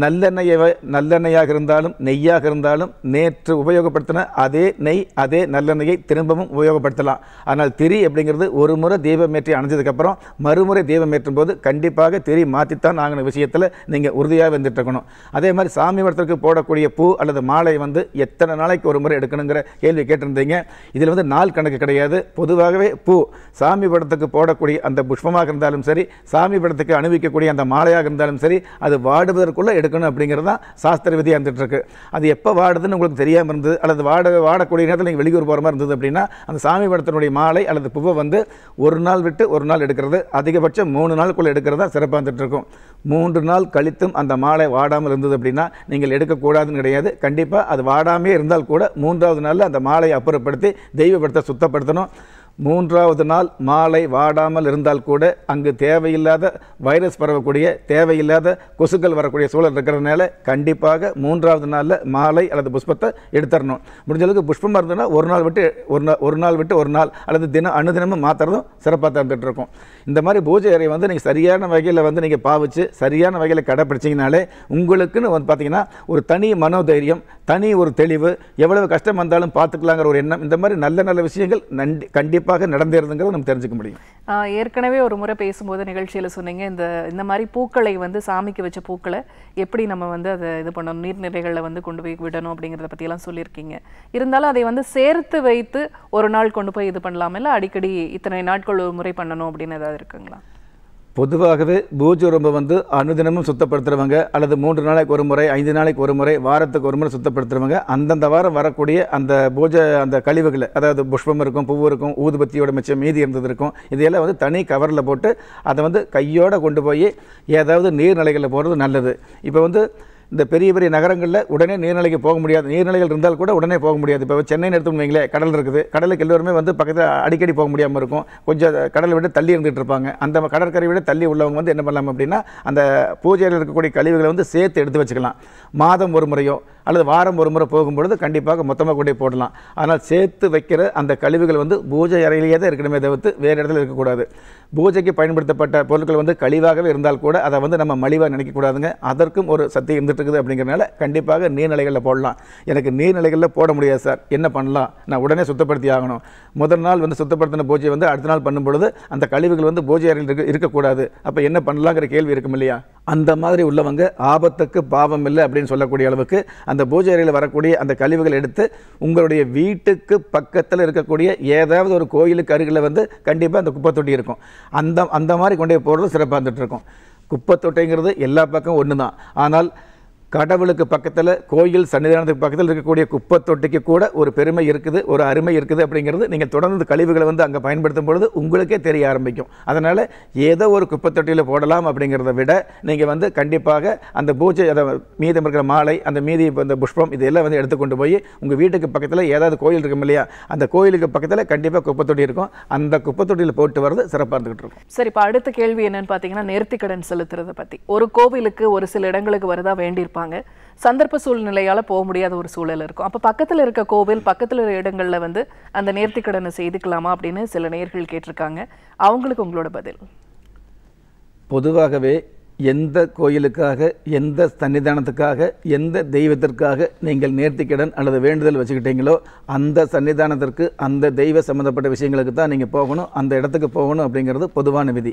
நல்லெண்ணெயை நல்லெண்ணெயாக இருந்தாலும் நெய்யாக இருந்தாலும் நேற்று உபயோகப்படுத்தின அதே நெய் அதே நல்லெண்ணெயை திரும்பவும் உபயோகப்படுத்தலாம் ஆனால் திரி அப்படிங்கிறது ஒரு முறை தீபமேற்றி அணைஞ்சதுக்கப்புறம் மறுமுறை தீபமேற்றும் போது கண்டிப்பாக திரி மாற்றித்தான் ஆகின விஷயத்தில் நீங்கள் உறுதியாக வந்துட்டு இருக்கணும் அதே மாதிரி சாமி மரத்திற்கு போடக்கூடிய பூ அல்லது மாலை வந்து எத்தனை நாளைக்கு ஒரு முறை எடுக்கணுங்கிற கேள்வி கேட்டிருந்தீங்க இதில் வந்து நாள் கணக்கு கிடையாது பொதுவாகவே பூ சாமி படத்துக்கு போடக்கூடிய அந்த புஷ்பமாக இருந்தாலும் சரி சாமி படத்துக்கு அணிவிக்கக்கூடிய அந்த மாலையாக இருந்தாலும் சரி அது வாடுவதற்குள்ளே எடுக்கணும் அப்படிங்கிறது தான் சாஸ்திர விதியாக இருந்துகிட்ருக்கு அது எப்போ வாடுதுன்னு உங்களுக்கு தெரியாமல் இருந்தது அல்லது வாட வாடக்கூடிய நேரத்தில் நீங்கள் வெளியூர் போகிற மாதிரி இருந்தது அப்படின்னா அந்த சாமி படத்தினுடைய மாலை அல்லது பூவை வந்து ஒரு நாள் விட்டு ஒரு நாள் எடுக்கிறது அதிகபட்சம் மூணு நாளுக்குள்ளே எடுக்கிறது தான் சிறப்பாக இருந்துகிட்ருக்கும் மூன்று நாள் கழித்தும் அந்த மாலை வாடாமல் இருந்தது அப்படின்னா நீங்கள் எடுக்கக்கூடாதுன்னு கிடையாது கண்டிப்பாக அது வாடாமே இருந்தால் கூட மூன்றாவது நாளில் அந்த மாலையை அப்புறப்படுத்தி தெய்வப்படுத்த சுத்தப்படுத்தணும் மூன்றாவது நாள் மாலை வாடாமல் இருந்தால் கூட அங்கு தேவையில்லாத வைரஸ் பரவக்கூடிய தேவையில்லாத கொசுக்கள் வரக்கூடிய சூழல் இருக்கிறதுனால கண்டிப்பாக மூன்றாவது நாளில் மாலை அல்லது புஷ்பத்தை எடுத்துடணும் முடிஞ்ச அளவுக்கு புஷ்பமாக இருந்ததுன்னா ஒரு நாள் விட்டு ஒரு நாள் ஒரு நாள் விட்டு ஒரு நாள் அல்லது தினம் அனுதினமும் மாத்திரதும் சிறப்பாக தந்துட்டு இருக்கும் இந்த மாதிரி பூஜை அறையை வந்து நீங்கள் சரியான வகையில் வந்து நீங்கள் பாவிச்சு சரியான வகையில் கடைப்பிடிச்சிங்கனாலே உங்களுக்குன்னு வந்து பார்த்தீங்கன்னா ஒரு தனி மனோதைரியம் தனி ஒரு தெளிவு எவ்வளவு கஷ்டம் வந்தாலும் பார்த்துக்கலாங்கிற ஒரு எண்ணம் இந்த மாதிரி நல்ல நல்ல விஷயங்கள் நன்றி கண்டிப்பாக கண்டிப்பாக நடந்தேருதுங்கிறத நம்ம தெரிஞ்சுக்க முடியும் ஏற்கனவே ஒரு முறை பேசும்போது நிகழ்ச்சியில் சொன்னீங்க இந்த இந்த மாதிரி பூக்களை வந்து சாமிக்கு வச்ச பூக்களை எப்படி நம்ம வந்து அதை இது பண்ணணும் நீர்நிலைகளில் வந்து கொண்டு போய் விடணும் அப்படிங்கிறத பற்றியெல்லாம் சொல்லியிருக்கீங்க இருந்தாலும் அதை வந்து சேர்த்து வைத்து ஒரு நாள் கொண்டு போய் இது பண்ணலாமில்ல அடிக்கடி இத்தனை நாட்கள் ஒரு முறை பண்ணணும் அப்படின்னு ஏதாவது இருக்குங்களா பொதுவாகவே பூஜை உடம்பு வந்து அனுதினமும் சுத்தப்படுத்துகிறவங்க அல்லது மூன்று நாளைக்கு ஒரு முறை ஐந்து நாளைக்கு ஒரு முறை வாரத்துக்கு ஒரு முறை சுத்தப்படுத்துகிறவங்க அந்தந்த வாரம் வரக்கூடிய அந்த பூஜை அந்த கழிவுகளை அதாவது புஷ்பம் இருக்கும் பூ இருக்கும் ஊதுபத்தியோட மிச்சம் மீதி இருந்தது இருக்கும் இதையெல்லாம் வந்து தனி கவரில் போட்டு அதை வந்து கையோடு கொண்டு போய் ஏதாவது நீர்நிலைகளில் போகிறது நல்லது இப்போ வந்து இந்த பெரிய பெரிய நகரங்களில் உடனே நீர்நிலைக்கு போக முடியாது நீர்நிலைகள் இருந்தால் கூட உடனே போக முடியாது இப்போ சென்னைன்னு எடுத்துன்னு வைங்களே கடல் இருக்குது கடலுக்கு எல்லோருமே வந்து பக்கத்தில் அடிக்கடி போக முடியாமல் இருக்கும் கொஞ்சம் கடலை விட தள்ளி இருந்துகிட்டு இருப்பாங்க அந்த கடற்கரை விட தள்ளி உள்ளவங்க வந்து என்ன பண்ணலாம் அப்படின்னா அந்த பூஜையில் இருக்கக்கூடிய கழிவுகளை வந்து சேர்த்து எடுத்து வச்சுக்கலாம் மாதம் ஒரு முறையோ அல்லது வாரம் ஒரு முறை போகும்பொழுது கண்டிப்பாக மொத்தமாக கொண்டே போடலாம் ஆனால் சேர்த்து வைக்கிற அந்த கழிவுகள் வந்து பூஜை அறையிலேயே தான் இருக்கணுமே தவிர்த்து வேறு இடத்துல இருக்கக்கூடாது பூஜைக்கு பயன்படுத்தப்பட்ட பொருட்கள் வந்து கழிவாகவே இருந்தால் கூட அதை வந்து நம்ம மலிவாக நினைக்கக்கூடாதுங்க அதற்கும் ஒரு சக்தி இருந்துட்டு இருக்குது அப்படிங்கிறனால கண்டிப்பாக நீர்நிலைகளில் போடலாம் எனக்கு நீர்நிலைகளில் போட முடியாது சார் என்ன பண்ணலாம் நான் உடனே சுத்தப்படுத்தி ஆகணும் முதல் நாள் வந்து சுத்தப்படுத்தின பூஜை வந்து அடுத்த நாள் பண்ணும்பொழுது அந்த கழிவுகள் வந்து பூஜை அறையில் இருக்க இருக்கக்கூடாது அப்போ என்ன பண்ணலாங்கிற கேள்வி இருக்கும் இல்லையா அந்த மாதிரி உள்ளவங்க ஆபத்துக்கு பாவம் இல்லை அப்படின்னு சொல்லக்கூடிய அளவுக்கு அந்த அந்த பூஜை அறையில் வரக்கூடிய அந்த கழிவுகள் எடுத்து உங்களுடைய வீட்டுக்கு பக்கத்தில் இருக்கக்கூடிய ஏதாவது ஒரு கோயிலுக்கு அருகில் வந்து கண்டிப்பாக அந்த குப்பை தொட்டி இருக்கும் அந்த அந்த மாதிரி கொண்டு போய் சிறப்பாக இருந்துகிட்ருக்கும் குப்பை தொட்டிங்கிறது எல்லா பக்கம் ஒன்று தான் ஆனால் கடவுளுக்கு பக்கத்தில் கோயில் சன்னிதானத்துக்கு பக்கத்தில் இருக்கக்கூடிய குப்பை தொட்டிக்கு கூட ஒரு பெருமை இருக்குது ஒரு அருமை இருக்குது அப்படிங்கிறது நீங்கள் தொடர்ந்து கழிவுகளை வந்து அங்கே பயன்படுத்தும் பொழுது உங்களுக்கே தெரிய ஆரம்பிக்கும் அதனால் ஏதோ ஒரு குப்பை தொட்டியில் போடலாம் அப்படிங்கிறத விட நீங்கள் வந்து கண்டிப்பாக அந்த பூஜை அதை மீதம் இருக்கிற மாலை அந்த மீதி அந்த புஷ்பம் இதெல்லாம் வந்து எடுத்துக்கொண்டு போய் உங்கள் வீட்டுக்கு பக்கத்தில் ஏதாவது கோயில் இருக்கும் இல்லையா அந்த கோயிலுக்கு பக்கத்தில் கண்டிப்பாக குப்பை தொட்டி இருக்கும் அந்த குப்பை தொட்டியில் போட்டு வர்றது சிறப்பாக இருந்துகிட்டு இருக்கும் சரி இப்போ அடுத்த கேள்வி என்னென்னு பார்த்தீங்கன்னா நேர்த்திக்கடன் செலுத்துறதை பற்றி ஒரு கோவிலுக்கு ஒரு சில இடங்களுக்கு வரதா வேண்டியிருப்பாங்க போவாங்க சந்தர்ப்ப சூழ்நிலையால் போக முடியாத ஒரு சூழல் இருக்கும் அப்போ பக்கத்தில் இருக்க கோவில் பக்கத்தில் இருக்கிற இடங்களில் வந்து அந்த நேர்த்திக்கடனை செய்துக்கலாமா அப்படின்னு சில நேர்கள் கேட்டிருக்காங்க அவங்களுக்கு உங்களோட பதில் பொதுவாகவே எந்த கோயிலுக்காக எந்த சன்னிதானத்துக்காக எந்த தெய்வத்திற்காக நீங்கள் நேர்த்திக்கடன் அல்லது வேண்டுதல் வச்சுக்கிட்டீங்களோ அந்த சன்னிதானத்திற்கு அந்த தெய்வ சம்மந்தப்பட்ட விஷயங்களுக்கு தான் நீங்கள் போகணும் அந்த இடத்துக்கு போகணும் அப்படிங்கிறது பொதுவான விதி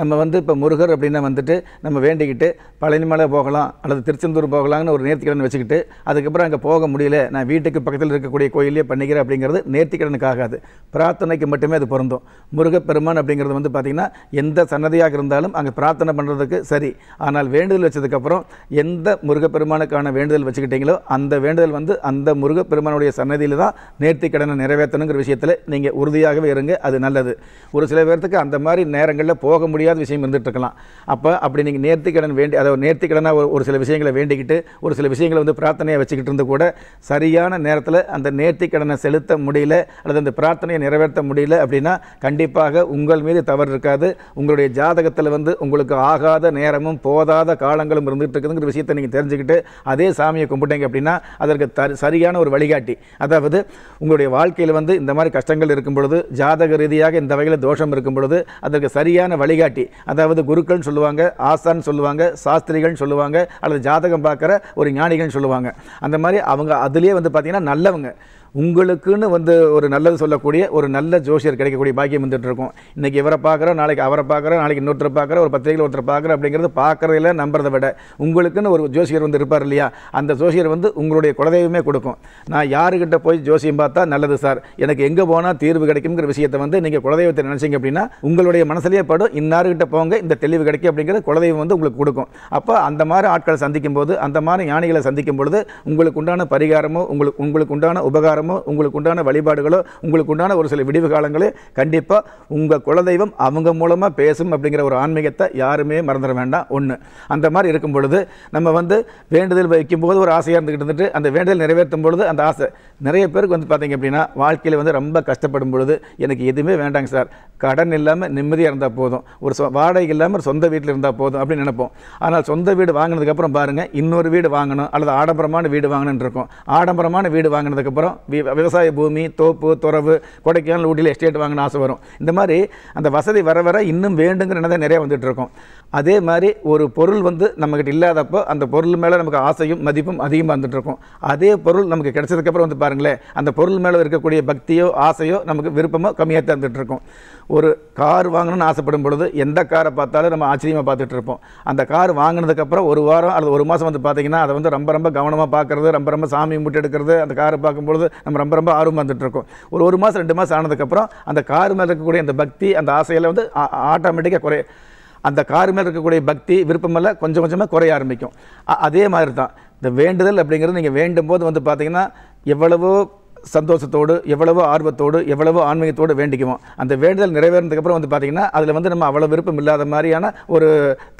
நம்ம வந்து இப்போ முருகர் அப்படின்னா வந்துட்டு நம்ம வேண்டிக்கிட்டு பழனிமலை போகலாம் அல்லது திருச்செந்தூர் போகலாம்னு ஒரு நேர்த்திக்கடன் வச்சுக்கிட்டு அதுக்கப்புறம் அங்கே போக முடியல நான் வீட்டுக்கு பக்கத்தில் இருக்கக்கூடிய கோயிலே பண்ணிக்கிறேன் அப்படிங்கிறது நேர்த்திக்கடனுக்கு ஆகாது பிரார்த்தனைக்கு மட்டுமே அது பொருந்தும் முருகப்பெருமான் அப்படிங்கிறது வந்து பார்த்திங்கன்னா எந்த சன்னதியாக இருந்தாலும் அங்கே பிரார்த்தனை பண்ணுறதுக்கு சரி சரி ஆனால் வேண்டுதல் வச்சதுக்கப்புறம் எந்த முருகப்பெருமானுக்கான வேண்டுதல் வச்சுக்கிட்டீங்களோ அந்த வேண்டுதல் வந்து அந்த முருகப்பெருமானுடைய சன்னதியில் தான் நேர்த்தி கடனை நிறைவேற்றணுங்கிற விஷயத்தில் நீங்கள் உறுதியாகவே இருங்க அது நல்லது ஒரு சில பேர்த்துக்கு அந்த மாதிரி நேரங்களில் போக முடியாத விஷயம் இருந்துகிட்ருக்கலாம் அப்போ அப்படி நீங்கள் நேர்த்தி கடன் வேண்டி அதாவது நேர்த்தி கடனாக ஒரு ஒரு சில விஷயங்களை வேண்டிக்கிட்டு ஒரு சில விஷயங்களை வந்து பிரார்த்தனையை வச்சுக்கிட்டு இருந்து கூட சரியான நேரத்தில் அந்த நேர்த்தி கடனை செலுத்த முடியல அல்லது அந்த பிரார்த்தனையை நிறைவேற்ற முடியல அப்படின்னா கண்டிப்பாக உங்கள் மீது தவறு இருக்காது உங்களுடைய ஜாதகத்தில் வந்து உங்களுக்கு ஆகாத நேரம் நேரமும் போதாத காலங்களும் இருந்துகிட்டு இருக்குதுங்கிற விஷயத்தை நீங்கள் தெரிஞ்சுக்கிட்டு அதே சாமியை கும்பிட்டீங்க அப்படின்னா அதற்கு தர் சரியான ஒரு வழிகாட்டி அதாவது உங்களுடைய வாழ்க்கையில் வந்து இந்த மாதிரி கஷ்டங்கள் இருக்கும் பொழுது ஜாதக ரீதியாக இந்த வகையில் தோஷம் இருக்கும் பொழுது அதற்கு சரியான வழிகாட்டி அதாவது குருக்கள்னு சொல்லுவாங்க ஆசான்னு சொல்லுவாங்க சாஸ்திரிகள்னு சொல்லுவாங்க அல்லது ஜாதகம் பார்க்குற ஒரு ஞானிகள்னு சொல்லுவாங்க அந்த மாதிரி அவங்க அதுலேயே வந்து பார்த்திங்கன்னா நல்லவங்க உங்களுக்குன்னு வந்து ஒரு நல்லது சொல்லக்கூடிய ஒரு நல்ல ஜோசியர் கிடைக்கக்கூடிய பாக்கியம் வந்துட்டு இருக்கும் இன்றைக்கி இவரை பார்க்குறோம் நாளைக்கு அவரை பார்க்குறோம் நாளைக்கு இன்னொருத்தர் பார்க்குறோம் ஒரு பத்திரிகையில் ஒருத்தர் பார்க்குறோம் அப்படிங்கிறது பார்க்குறதில்ல நம்புறதை விட உங்களுக்குன்னு ஒரு ஜோசியர் வந்து இருப்பார் இல்லையா அந்த ஜோசியர் வந்து உங்களுடைய குலதெய்வமே கொடுக்கும் நான் யாருக்கிட்ட போய் ஜோசியம் பார்த்தா நல்லது சார் எனக்கு எங்கே போனால் தீர்வு கிடைக்குங்கிற விஷயத்தை வந்து நீங்கள் குலதெய்வத்தை நினச்சிங்க அப்படின்னா உங்களுடைய மனசுலேயே படும் இன்னாருக்கிட்ட போங்க இந்த தெளிவு கிடைக்கும் அப்படிங்கிற குலதெய்வம் வந்து உங்களுக்கு கொடுக்கும் அப்போ அந்த மாதிரி ஆட்களை சந்திக்கும் போது அந்த மாதிரி ஞானிகளை சந்திக்கும் பொழுது உங்களுக்கு உண்டான பரிகாரமோ உங்களுக்கு உங்களுக்கு உண்டான உபகாரம் பரிகாரமோ உங்களுக்கு உண்டான வழிபாடுகளோ உங்களுக்கு உண்டான ஒரு சில விடிவு காலங்களே கண்டிப்பாக உங்கள் குலதெய்வம் அவங்க மூலமாக பேசும் அப்படிங்கிற ஒரு ஆன்மீகத்தை யாருமே மறந்துட வேண்டாம் ஒன்று அந்த மாதிரி இருக்கும் பொழுது நம்ம வந்து வேண்டுதல் வைக்கும்போது ஒரு ஆசையாக இருந்துக்கிட்டு இருந்துட்டு அந்த வேண்டுதல் நிறைவேற்றும் பொழுது அந்த ஆசை நிறைய பேருக்கு வந்து பார்த்திங்க அப்படின்னா வாழ்க்கையில் வந்து ரொம்ப கஷ்டப்படும் பொழுது எனக்கு எதுவுமே வேண்டாங்க சார் கடன் இல்லாமல் நிம்மதியாக இருந்தால் போதும் ஒரு வாடகை இல்லாமல் ஒரு சொந்த வீட்டில் இருந்தால் போதும் அப்படின்னு நினைப்போம் ஆனால் சொந்த வீடு வாங்கினதுக்கப்புறம் பாருங்கள் இன்னொரு வீடு வாங்கணும் அல்லது ஆடம்பரமான வீடு வாங்கணும்னு இருக்கும் ஆடம்பரமான வீடு வாங்கினதுக்கப்புறம் விவசாய பூமி தோப்பு துறவு கொடைக்கானல் ஊட்டியில் எஸ்டேட் வாங்கின ஆசை வரும் இந்த மாதிரி அந்த வசதி வர வர இன்னும் வேண்டுங்கிற எண்ணம் நிறையா இருக்கும் அதே மாதிரி ஒரு பொருள் வந்து நம்மக்கிட்ட இல்லாதப்போ அந்த பொருள் மேலே நமக்கு ஆசையும் மதிப்பும் அதிகமாக வந்துட்டுருக்கும் அதே பொருள் நமக்கு கிடைச்சதுக்கப்புறம் வந்து பாருங்களேன் அந்த பொருள் மேலே இருக்கக்கூடிய பக்தியோ ஆசையோ நமக்கு விருப்பமோ கம்மியாக தான் இருக்கும் ஒரு கார் வாங்கணும்னு ஆசைப்படும் பொழுது எந்த காரை பார்த்தாலும் நம்ம ஆச்சரியமாக பார்த்துட்டு இருப்போம் அந்த கார் வாங்கினதுக்கப்புறம் ஒரு வாரம் அல்லது ஒரு மாதம் வந்து பார்த்திங்கன்னா அதை வந்து ரொம்ப ரொம்ப கவனமாக பார்க்குறது ரொம்ப ரொம்ப சாமி எடுக்கிறது அந்த காரை பார்க்கும்பொழுது நம்ம ரொம்ப ரொம்ப ஆர்வமாக இருக்கோம் ஒரு ஒரு மாதம் ரெண்டு மாதம் ஆனதுக்கப்புறம் அந்த கார் மேலே இருக்கக்கூடிய அந்த பக்தி அந்த ஆசையில் வந்து ஆட்டோமேட்டிக்காக குறைய அந்த கார் மேலே இருக்கக்கூடிய பக்தி விருப்பமெல்லாம் கொஞ்சம் கொஞ்சமாக குறைய ஆரம்பிக்கும் அதே மாதிரி தான் இந்த வேண்டுதல் அப்படிங்கிறது நீங்கள் வேண்டும் போது வந்து பார்த்திங்கன்னா எவ்வளவோ சந்தோஷத்தோடு எவ்வளவு ஆர்வத்தோடு எவ்வளவு ஆன்மீகத்தோடு வேண்டிக்குவோம் அந்த வேண்டுதல் நிறைவேறினதுக்கப்புறம் வந்து பார்த்திங்கன்னா அதில் வந்து நம்ம அவ்வளோ விருப்பம் இல்லாத மாதிரியான ஒரு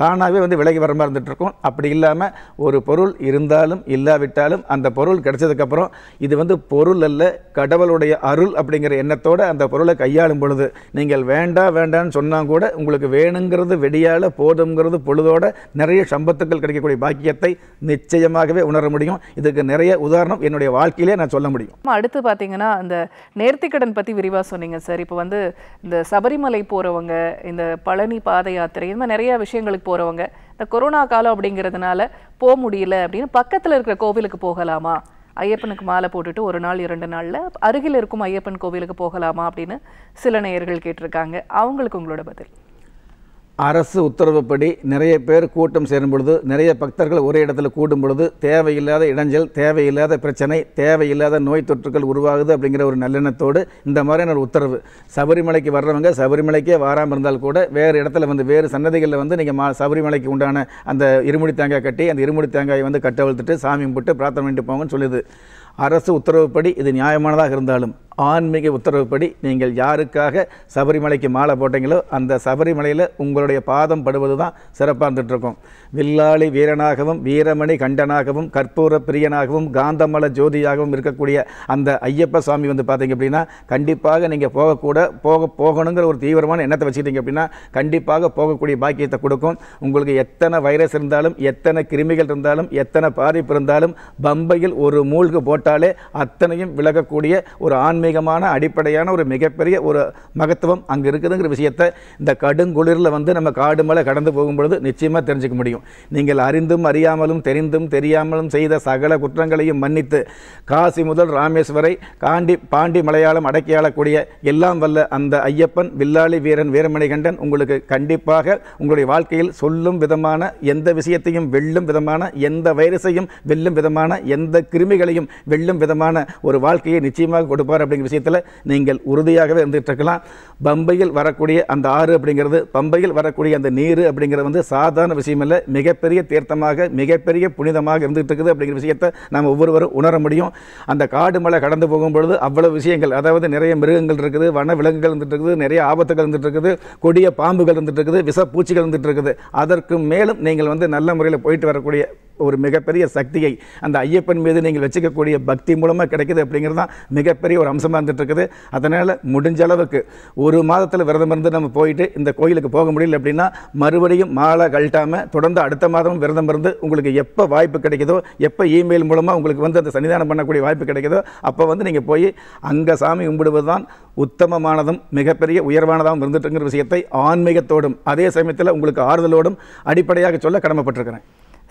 தானாகவே வந்து விலகி வர மாதிரி இருந்துகிட்ருக்கும் அப்படி இல்லாமல் ஒரு பொருள் இருந்தாலும் இல்லாவிட்டாலும் அந்த பொருள் கிடைச்சதுக்கப்புறம் இது வந்து பொருள் அல்ல கடவுளுடைய அருள் அப்படிங்கிற எண்ணத்தோடு அந்த பொருளை கையாளும் பொழுது நீங்கள் வேண்டாம் வேண்டாம்னு சொன்னால் கூட உங்களுக்கு வேணுங்கிறது வெடியால் போதுங்கிறது பொழுதோட நிறைய சம்பத்துக்கள் கிடைக்கக்கூடிய பாக்கியத்தை நிச்சயமாகவே உணர முடியும் இதுக்கு நிறைய உதாரணம் என்னுடைய வாழ்க்கையிலே நான் சொல்ல முடியும் அடுத்த அடுத்து பார்த்தீங்கன்னா அந்த நேர்த்திக்கடன் பற்றி விரிவாக சொன்னீங்க சார் இப்போ வந்து இந்த சபரிமலை போகிறவங்க இந்த பழனி பாத யாத்திரை இந்த மாதிரி நிறையா விஷயங்களுக்கு போகிறவங்க இந்த கொரோனா காலம் அப்படிங்கிறதுனால போக முடியல அப்படின்னு பக்கத்தில் இருக்கிற கோவிலுக்கு போகலாமா ஐயப்பனுக்கு மாலை போட்டுட்டு ஒரு நாள் இரண்டு நாளில் அருகில் இருக்கும் ஐயப்பன் கோவிலுக்கு போகலாமா அப்படின்னு சில நேயர்கள் கேட்டிருக்காங்க அவங்களுக்கு உங்களோட பதில் அரசு உத்தரவுப்படி நிறைய பேர் கூட்டம் சேரும் பொழுது நிறைய பக்தர்கள் ஒரே இடத்துல கூடும் பொழுது தேவையில்லாத இடைஞ்சல் தேவையில்லாத பிரச்சனை தேவையில்லாத நோய் தொற்றுகள் உருவாகுது அப்படிங்கிற ஒரு நல்லெண்ணத்தோடு இந்த மாதிரியான ஒரு உத்தரவு சபரிமலைக்கு வர்றவங்க சபரிமலைக்கே வராமல் இருந்தால் கூட வேறு இடத்துல வந்து வேறு சன்னதிகளில் வந்து நீங்கள் மா சபரிமலைக்கு உண்டான அந்த இருமுடி தேங்காய் கட்டி அந்த இருமுடி தேங்காயை வந்து கட்டவழ்த்துட்டு சாமி கும்பிட்டு பிரார்த்தனை பண்ணிட்டு போங்கன்னு சொல்லுது அரசு உத்தரவுப்படி இது நியாயமானதாக இருந்தாலும் ஆன்மீக உத்தரவுப்படி நீங்கள் யாருக்காக சபரிமலைக்கு மாலை போட்டீங்களோ அந்த சபரிமலையில் உங்களுடைய பாதம் படுவது தான் சிறப்பாக இருந்துகிட்ருக்கும் வில்லாளி வீரனாகவும் வீரமணி கண்டனாகவும் கற்பூர பிரியனாகவும் காந்தமல ஜோதியாகவும் இருக்கக்கூடிய அந்த ஐயப்ப சுவாமி வந்து பார்த்தீங்க அப்படின்னா கண்டிப்பாக நீங்கள் போகக்கூட போக போகணுங்கிற ஒரு தீவிரமான எண்ணத்தை வச்சுக்கிட்டீங்க அப்படின்னா கண்டிப்பாக போகக்கூடிய பாக்கியத்தை கொடுக்கும் உங்களுக்கு எத்தனை வைரஸ் இருந்தாலும் எத்தனை கிருமிகள் இருந்தாலும் எத்தனை பாதிப்பு இருந்தாலும் பம்பையில் ஒரு மூழ்கு போட்டாலே அத்தனையும் விலகக்கூடிய ஒரு ஆன்மீக ஆன்மீகமான அடிப்படையான ஒரு மிகப்பெரிய ஒரு மகத்துவம் அங்கே இருக்குதுங்கிற விஷயத்தை இந்த கடுங்குளிரில் வந்து நம்ம காடு மலை கடந்து போகும்பொழுது நிச்சயமாக தெரிஞ்சுக்க முடியும் நீங்கள் அறிந்தும் அறியாமலும் தெரிந்தும் தெரியாமலும் செய்த சகல குற்றங்களையும் மன்னித்து காசி முதல் ராமேஸ்வரை காண்டி பாண்டி மலையாளம் அடக்கியாளக்கூடிய எல்லாம் வல்ல அந்த ஐயப்பன் வில்லாளி வீரன் வீரமணிகண்டன் உங்களுக்கு கண்டிப்பாக உங்களுடைய வாழ்க்கையில் சொல்லும் விதமான எந்த விஷயத்தையும் வெல்லும் விதமான எந்த வைரஸையும் வெல்லும் விதமான எந்த கிருமிகளையும் வெல்லும் விதமான ஒரு வாழ்க்கையை நிச்சயமாக கொடுப்பார் அப்படின்னு அப்படிங்கிற விஷயத்தில் நீங்கள் உறுதியாகவே இருந்துகிட்டு இருக்கலாம் பம்பையில் வரக்கூடிய அந்த ஆறு அப்படிங்கிறது பம்பையில் வரக்கூடிய அந்த நீர் அப்படிங்கிறது வந்து சாதாரண விஷயம் இல்லை மிகப்பெரிய தீர்த்தமாக மிகப்பெரிய புனிதமாக இருந்துகிட்டு இருக்குது அப்படிங்கிற விஷயத்தை நாம் ஒவ்வொருவரும் உணர முடியும் அந்த காடு மலை கடந்து போகும்பொழுது அவ்வளவு விஷயங்கள் அதாவது நிறைய மிருகங்கள் இருக்குது வன விலங்குகள் இருந்துட்டு இருக்குது நிறைய ஆபத்துகள் இருந்துட்டு இருக்குது கொடிய பாம்புகள் இருந்துட்டு இருக்குது விஷ பூச்சிகள் இருந்துட்டு இருக்குது அதற்கு மேலும் நீங்கள் வந்து நல்ல முறையில் போயிட்டு வரக்கூடிய ஒரு மிகப்பெரிய சக்தியை அந்த ஐயப்பன் மீது நீங்கள் வச்சுக்கக்கூடிய பக்தி மூலமாக கிடைக்குது அப்படிங்கிறது தான் மிகப்பெரிய ஒரு அம்சம் இருந்துட்டு இருக்குது அதனால் முடிஞ்ச அளவுக்கு ஒரு மாதத்தில் விரதம் இருந்து நம்ம போயிட்டு இந்த கோயிலுக்கு போக முடியல அப்படின்னா மறுபடியும் மாலை கழட்டாமல் தொடர்ந்து அடுத்த மாதமும் விரதம் இருந்து உங்களுக்கு எப்போ வாய்ப்பு கிடைக்குதோ எப்போ இமெயில் மூலமாக உங்களுக்கு வந்து அந்த சன்னிதானம் பண்ணக்கூடிய வாய்ப்பு கிடைக்குதோ அப்போ வந்து நீங்கள் போய் அங்கே சாமி கும்பிடுவது தான் உத்தமமானதும் மிகப்பெரிய உயர்வானதாகவும் இருந்துட்டுங்கிற விஷயத்தை ஆன்மீகத்தோடும் அதே சமயத்தில் உங்களுக்கு ஆறுதலோடும் அடிப்படையாக சொல்ல கடமைப்பட்டிருக்கிறேன்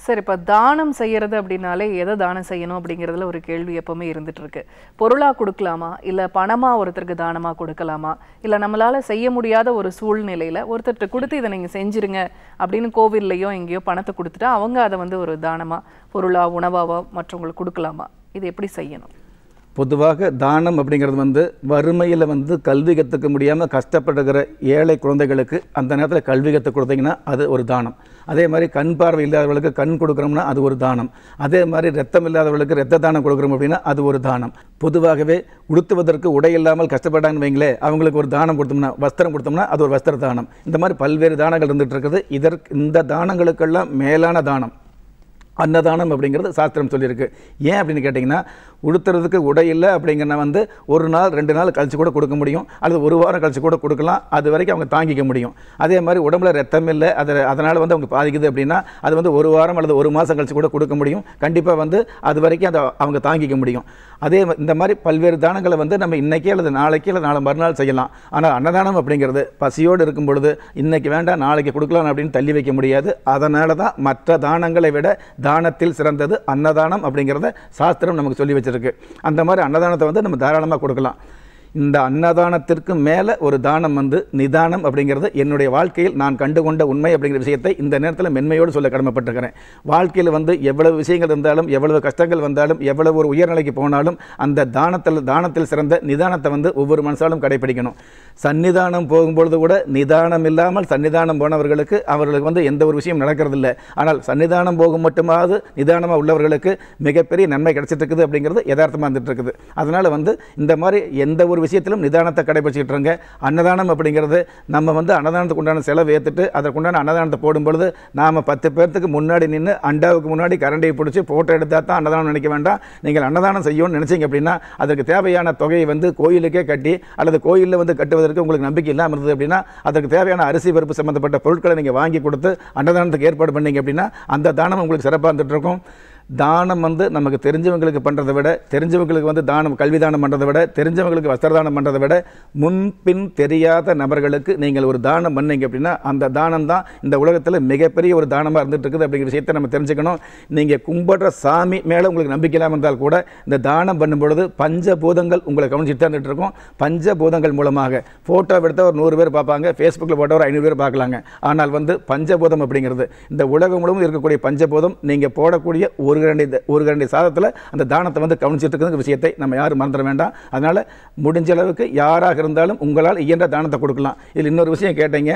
சார் இப்போ தானம் செய்கிறது அப்படின்னாலே எதை தானம் செய்யணும் அப்படிங்கிறதுல ஒரு கேள்வி எப்போவுமே இருக்கு பொருளாக கொடுக்கலாமா இல்லை பணமாக ஒருத்தருக்கு தானமாக கொடுக்கலாமா இல்லை நம்மளால் செய்ய முடியாத ஒரு சூழ்நிலையில் ஒருத்தர்கிட்ட கொடுத்து இதை நீங்கள் செஞ்சுருங்க அப்படின்னு கோவில்லையோ எங்கேயோ பணத்தை கொடுத்துட்டா அவங்க அதை வந்து ஒரு தானமாக பொருளாக உணவாக மற்றவங்களுக்கு கொடுக்கலாமா இது எப்படி செய்யணும் பொதுவாக தானம் அப்படிங்கிறது வந்து வறுமையில் வந்து கல்வி கற்றுக்க முடியாமல் கஷ்டப்படுகிற ஏழை குழந்தைகளுக்கு அந்த நேரத்தில் கல்வி கற்றுக் கொடுத்தீங்கன்னா அது ஒரு தானம் அதே மாதிரி கண் பார்வை இல்லாதவர்களுக்கு கண் கொடுக்குறோம்னா அது ஒரு தானம் அதே மாதிரி ரத்தம் இல்லாதவர்களுக்கு ரத்த தானம் கொடுக்குறோம் அப்படின்னா அது ஒரு தானம் பொதுவாகவே உடுத்துவதற்கு உடை இல்லாமல் கஷ்டப்பட்டாங்கன்னு வைங்களே அவங்களுக்கு ஒரு தானம் கொடுத்தோம்னா வஸ்திரம் கொடுத்தோம்னா அது ஒரு வஸ்திர தானம் இந்த மாதிரி பல்வேறு தானங்கள் இருந்துகிட்டு இருக்குது இதற்கு இந்த தானங்களுக்கெல்லாம் மேலான தானம் அன்னதானம் அப்படிங்கிறது சாஸ்திரம் சொல்லியிருக்கு ஏன் அப்படின்னு கேட்டிங்கன்னா உடுத்துறதுக்கு உடை இல்லை அப்படிங்கிறத வந்து ஒரு நாள் ரெண்டு நாள் கழிச்சு கூட கொடுக்க முடியும் அல்லது ஒரு வாரம் கழிச்சு கூட கொடுக்கலாம் அது வரைக்கும் அவங்க தாங்கிக்க முடியும் அதே மாதிரி உடம்புல ரத்தம் இல்லை அது அதனால் வந்து அவங்க பாதிக்குது அப்படின்னா அது வந்து ஒரு வாரம் அல்லது ஒரு மாதம் கழிச்சு கூட கொடுக்க முடியும் கண்டிப்பாக வந்து அது வரைக்கும் அதை அவங்க தாங்கிக்க முடியும் அதே இந்த மாதிரி பல்வேறு தானங்களை வந்து நம்ம இன்றைக்கி அல்லது நாளைக்கு அல்லது நாளை மறுநாள் செய்யலாம் ஆனால் அன்னதானம் அப்படிங்கிறது பசியோடு இருக்கும் பொழுது இன்றைக்கி வேண்டாம் நாளைக்கு கொடுக்கலாம் அப்படின்னு தள்ளி வைக்க முடியாது அதனால தான் மற்ற தானங்களை விட தானத்தில் சிறந்தது அன்னதானம் அப்படிங்கிறத சாஸ்திரம் நமக்கு சொல்லி வச்சுருக்கு அந்த மாதிரி அன்னதானத்தை வந்து நம்ம தாராளமாக கொடுக்கலாம் இந்த அன்னதானத்திற்கு மேலே ஒரு தானம் வந்து நிதானம் அப்படிங்கிறது என்னுடைய வாழ்க்கையில் நான் கண்டுகொண்ட உண்மை அப்படிங்கிற விஷயத்தை இந்த நேரத்தில் மென்மையோடு சொல்ல கடமைப்பட்டிருக்கிறேன் வாழ்க்கையில் வந்து எவ்வளவு விஷயங்கள் இருந்தாலும் எவ்வளவு கஷ்டங்கள் வந்தாலும் எவ்வளவு ஒரு உயர்நிலைக்கு போனாலும் அந்த தானத்தில் தானத்தில் சிறந்த நிதானத்தை வந்து ஒவ்வொரு மனசாலும் கடைபிடிக்கணும் சன்னிதானம் போகும்பொழுது கூட நிதானம் இல்லாமல் சன்னிதானம் போனவர்களுக்கு அவர்களுக்கு வந்து எந்த ஒரு விஷயம் இல்லை ஆனால் சன்னிதானம் போகும் மட்டுமாவது நிதானமாக உள்ளவர்களுக்கு மிகப்பெரிய நன்மை கிடைச்சிட்டு இருக்குது அப்படிங்கிறது யதார்த்தமாக இருந்துட்டு இருக்குது அதனால் வந்து இந்த மாதிரி எந்த ஒரு விஷயத்திலும் நிதானத்தை கடைபிடிச்சிக்கிட்டு இருங்க அன்னதானம் அப்படிங்கிறது நம்ம வந்து அன்னதானத்துக்கு உண்டான செலவு ஏற்றுட்டு அதற்குண்டான அன்னதானத்தை போடும் பொழுது நாம் பத்து பேர்த்துக்கு முன்னாடி நின்று அண்டாவுக்கு முன்னாடி கரண்டியை பிடிச்சி ஃபோட்டோ எடுத்தால் தான் அன்னதானம் நினைக்க வேண்டாம் நீங்கள் அன்னதானம் செய்யணும்னு நினச்சிங்க அப்படின்னா அதற்கு தேவையான தொகையை வந்து கோயிலுக்கே கட்டி அல்லது கோயிலில் வந்து கட்டுவதற்கு உங்களுக்கு நம்பிக்கை இல்லாமல் இருந்தது அப்படின்னா அதற்கு தேவையான அரிசி பருப்பு சம்மந்தப்பட்ட பொருட்களை நீங்கள் வாங்கி கொடுத்து அன்னதானத்துக்கு ஏற்பாடு பண்ணிங்க அப்படின்னா அந்த தானம் உங்களுக்கு சிறப்பாக இருந்துகிட்ருக்கும் தானம் வந்து நமக்கு தெரிஞ்சவங்களுக்கு பண்ணுறதை விட தெரிஞ்சவங்களுக்கு வந்து தானம் கல்வி தானம் பண்ணுறதை விட தெரிஞ்சவங்களுக்கு வஸ்திர தானம் பண்ணுறதை விட முன்பின் தெரியாத நபர்களுக்கு நீங்கள் ஒரு தானம் பண்ணீங்க அப்படின்னா அந்த தானம் தான் இந்த உலகத்தில் மிகப்பெரிய ஒரு தானமாக இருந்துகிட்டு இருக்குது அப்படிங்கிற விஷயத்தை நம்ம தெரிஞ்சுக்கணும் நீங்கள் கும்பிட்ற சாமி மேலே உங்களுக்கு நம்பிக்கை இல்லாமல் இருந்தால் கூட இந்த தானம் பண்ணும்பொழுது பஞ்சபூதங்கள் உங்களை கவனிச்சுட்டு தான் இருக்கும் பஞ்சபூதங்கள் மூலமாக ஃபோட்டோ எடுத்தால் ஒரு நூறு பேர் பார்ப்பாங்க ஃபேஸ்புக்கில் போட்டால் ஒரு ஐநூறு பேர் பார்க்கலாங்க ஆனால் வந்து பஞ்சபூதம் அப்படிங்கிறது இந்த உலகம் முழுவதும் இருக்கக்கூடிய பஞ்சபூதம் நீங்கள் போடக்கூடிய ஒரு ஒரு கரண்டி ஒரு கரண்டி சாதத்தில் அந்த தானத்தை வந்து கவனிச்சுட்டு இருக்கிற விஷயத்தை நம்ம யாரும் மறந்துட வேண்டாம் அதனால் முடிஞ்ச அளவுக்கு யாராக இருந்தாலும் உங்களால் இயன்ற தானத்தை கொடுக்கலாம் இதில் இன்னொரு விஷயம் கேட்டீங்க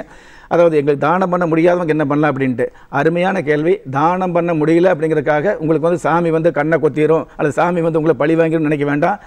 அதாவது எங்களுக்கு தானம் பண்ண முடியாதவங்க என்ன பண்ணலாம் அப்படின்ட்டு அருமையான கேள்வி தானம் பண்ண முடியல அப்படிங்கிறதுக்காக உங்களுக்கு வந்து சாமி வந்து கண்ணை கொத்திரும் அல்லது சாமி வந்து உங்களை பழி வாங்கிடும் நினைக்க வேண்டாம்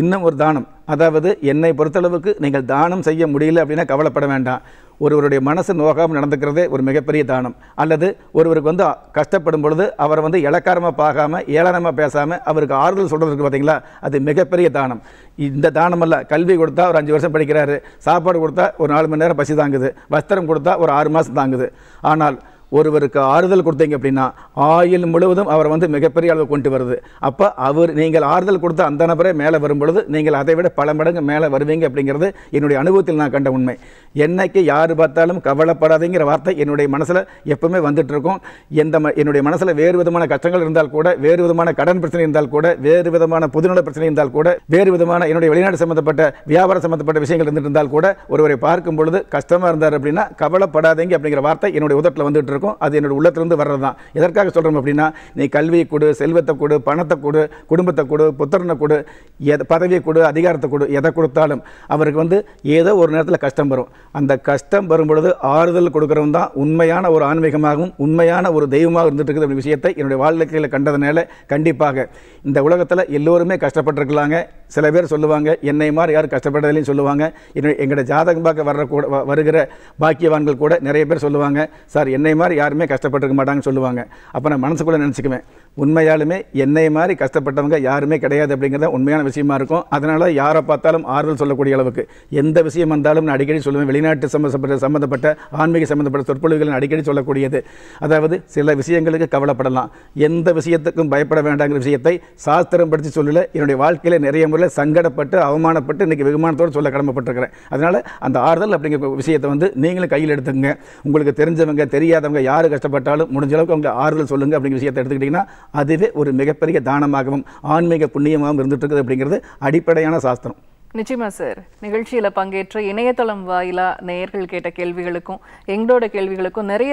இன்னும் ஒரு தானம் அதாவது என்னை பொறுத்தளவுக்கு நீங்கள் தானம் செய்ய முடியல அப்படின்னா கவலைப்பட வேண்டாம் ஒருவருடைய மனசு நோகாமல் நடந்துக்கிறதே ஒரு மிகப்பெரிய தானம் அல்லது ஒருவருக்கு வந்து கஷ்டப்படும் பொழுது அவரை வந்து இலக்காரமாக பார்க்காம ஏளனமாக பேசாமல் அவருக்கு ஆறுதல் சொல்கிறதுக்கு பார்த்தீங்களா அது மிகப்பெரிய தானம் இந்த தானமல்ல கல்வி கொடுத்தா ஒரு அஞ்சு வருஷம் படிக்கிறாரு சாப்பாடு கொடுத்தா ஒரு நாலு மணி நேரம் பசி தாங்குது வஸ்திரம் கொடுத்தா ஒரு ஆறு மாதம் தாங்குது ஆனால் ஒருவருக்கு ஆறுதல் கொடுத்தீங்க அப்படின்னா ஆயுள் முழுவதும் அவர் வந்து மிகப்பெரிய அளவு கொண்டு வருது அப்போ அவர் நீங்கள் ஆறுதல் கொடுத்த அந்த நபரே மேலே வரும்பொழுது நீங்கள் அதை விட பல மடங்கு மேலே வருவீங்க அப்படிங்கிறது என்னுடைய அனுபவத்தில் நான் கண்ட உண்மை என்னைக்கு யார் பார்த்தாலும் கவலைப்படாதீங்கிற வார்த்தை என்னுடைய மனசில் எப்பவுமே வந்துட்டு இருக்கும் எந்த என்னுடைய மனசில் வேறு விதமான கஷ்டங்கள் இருந்தால் கூட வேறு விதமான கடன் பிரச்சனை இருந்தால் கூட வேறு விதமான பொதுநல பிரச்சனை இருந்தால் கூட வேறு விதமான என்னுடைய வெளிநாடு சம்மந்தப்பட்ட வியாபாரம் சம்மந்தப்பட்ட விஷயங்கள் இருந்துட்டு இருந்தால் கூட ஒருவரை பார்க்கும் பொழுது கஷ்டமாக இருந்தார் அப்படின்னா கவலைப்படாதீங்க அப்படிங்கிற வார்த்தை என்னுடைய உதட்டில் வந்துட்டு இருக்கும் இருக்கும் அது என்னோடய உள்ளத்துலேருந்து வர்றது தான் எதற்காக சொல்கிறோம் அப்படின்னா நீ கல்வியை கொடு செல்வத்தை கொடு பணத்தை கொடு குடும்பத்தை கொடு புத்திரனை கொடு எதை பதவியை கொடு அதிகாரத்தை கொடு எதை கொடுத்தாலும் அவருக்கு வந்து ஏதோ ஒரு நேரத்தில் கஷ்டம் வரும் அந்த கஷ்டம் வரும் பொழுது ஆறுதல் கொடுக்குறவன் தான் உண்மையான ஒரு ஆன்மீகமாகவும் உண்மையான ஒரு தெய்வமாக இருந்துட்டு இருக்குது அப்படி விஷயத்தை என்னுடைய வாழ்க்கையில் கண்டதுனால கண்டிப்பாக இந்த உலகத்தில் எல்லோருமே கஷ்டப்பட்டிருக்கலாங்க சில பேர் சொல்லுவாங்க என்னை மாதிரி யாரும் கஷ்டப்பட்டதுலையும் சொல்லுவாங்க என்னுடைய எங்களோட ஜாதகம் பார்க்க வர்ற கூட வருகிற பாக்கியவான்கள் கூட நிறைய பேர் சொல்லுவாங்க சார் என்னை மாதிரி யாருமே கஷ்டப்பட்டுருக்க மாட்டாங்கன்னு சொல்லுவாங்க அப்போ நான் மனசுக்குள்ளே நினச்சிக்குவேன் உண்மையாலுமே என்னை மாதிரி கஷ்டப்பட்டவங்க யாருமே கிடையாது அப்படிங்கிறத உண்மையான விஷயமா இருக்கும் அதனால் யாரை பார்த்தாலும் ஆறுதல் சொல்லக்கூடிய அளவுக்கு எந்த விஷயம் வந்தாலும் நான் அடிக்கடி சொல்லுவேன் வெளிநாட்டு சம்மந்தப்பட்ட சம்மந்தப்பட்ட ஆன்மீக சம்மந்தப்பட்ட சொற்பொழிவுகள் நான் அடிக்கடி சொல்லக்கூடியது அதாவது சில விஷயங்களுக்கு கவலைப்படலாம் எந்த விஷயத்துக்கும் பயப்பட வேண்டாங்கிற விஷயத்தை சாஸ்திரம் படித்து சொல்லல என்னுடைய வாழ்க்கையில் நிறைய முறை நேரத்தில் சங்கடப்பட்டு அவமானப்பட்டு இன்றைக்கி வெகுமானத்தோடு சொல்ல கடமைப்பட்டிருக்கிறேன் அதனால் அந்த ஆறுதல் அப்படிங்கிற விஷயத்தை வந்து நீங்களும் கையில் எடுத்துங்க உங்களுக்கு தெரிஞ்சவங்க தெரியாதவங்க யார் கஷ்டப்பட்டாலும் முடிஞ்ச அளவுக்கு அவங்க ஆறுதல் சொல்லுங்கள் அப்படிங்கிற விஷயத்தை எடுத்துக்கிட்டிங்கன்னா அதுவே ஒரு மிகப்பெரிய தானமாகவும் ஆன்மீக புண்ணியமாகவும் இருந்துகிட்டு இருக்குது அப்படிங்கிறது அடிப்படையான சாஸ்திரம் நிச்சயமா சார் நிகழ்ச்சியில் பங்கேற்ற இணையதளம் வாயிலா நேயர்கள் கேட்ட கேள்விகளுக்கும் எங்களோட கேள்விகளுக்கும் நிறைய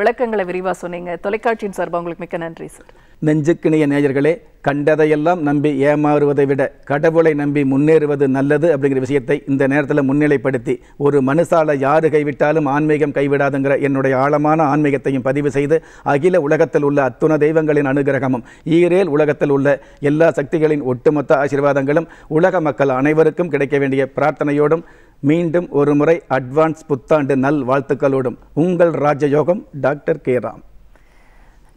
விளக்கங்களை விரிவாக சொன்னீங்க தொலைக்காட்சியின் சார்பாக உங்களுக்கு மிக்க நன்றி சார் நெஞ்சுக்கிணைய நேயர்களே கண்டதையெல்லாம் நம்பி ஏமாறுவதை விட கடவுளை நம்பி முன்னேறுவது நல்லது அப்படிங்கிற விஷயத்தை இந்த நேரத்தில் முன்னிலைப்படுத்தி ஒரு மனுசாலை யார் கைவிட்டாலும் ஆன்மீகம் கைவிடாதுங்கிற என்னுடைய ஆழமான ஆன்மீகத்தையும் பதிவு செய்து அகில உலகத்தில் உள்ள அத்துண தெய்வங்களின் அனுகிரகமும் ஈரேல் உலகத்தில் உள்ள எல்லா சக்திகளின் ஒட்டுமொத்த ஆசீர்வாதங்களும் உலக மக்கள் அனைவருக்கும் கிடைக்க வேண்டிய பிரார்த்தனையோடும் மீண்டும் ஒரு முறை அட்வான்ஸ் புத்தாண்டு நல் வாழ்த்துக்களோடும் உங்கள் ராஜயோகம் டாக்டர் கே ராம்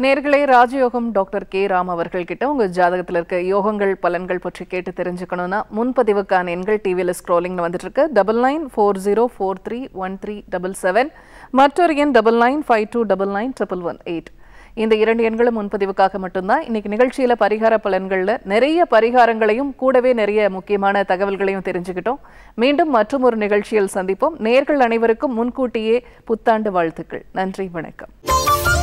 நேர்களே ராஜயோகம் டாக்டர் கே ராம் அவர்கள் கிட்ட உங்க ஜாதகத்தில் இருக்க யோகங்கள் பலன்கள் பற்றி கேட்டு தெரிஞ்சுக்கணும்னா முன்பதிவுக்கான எண்கள் டிவியில் ஸ்க்ரோலிங் வந்துட்டு இருக்கு double nine four zero four three one three double seven மற்றொரு எண் double nine five two double nine triple one eight இந்த இரண்டு எண்களும் முன்பதிவுக்காக மட்டும்தான் இன்னைக்கு நிகழ்ச்சியில பரிகார பலன்களில் நிறைய பரிகாரங்களையும் கூடவே நிறைய முக்கியமான தகவல்களையும் தெரிஞ்சுக்கிட்டோம் மீண்டும் மற்றும் ஒரு நிகழ்ச்சியில் சந்திப்போம் நேர்கள் அனைவருக்கும் முன்கூட்டியே புத்தாண்டு வாழ்த்துக்கள் நன்றி வணக்கம்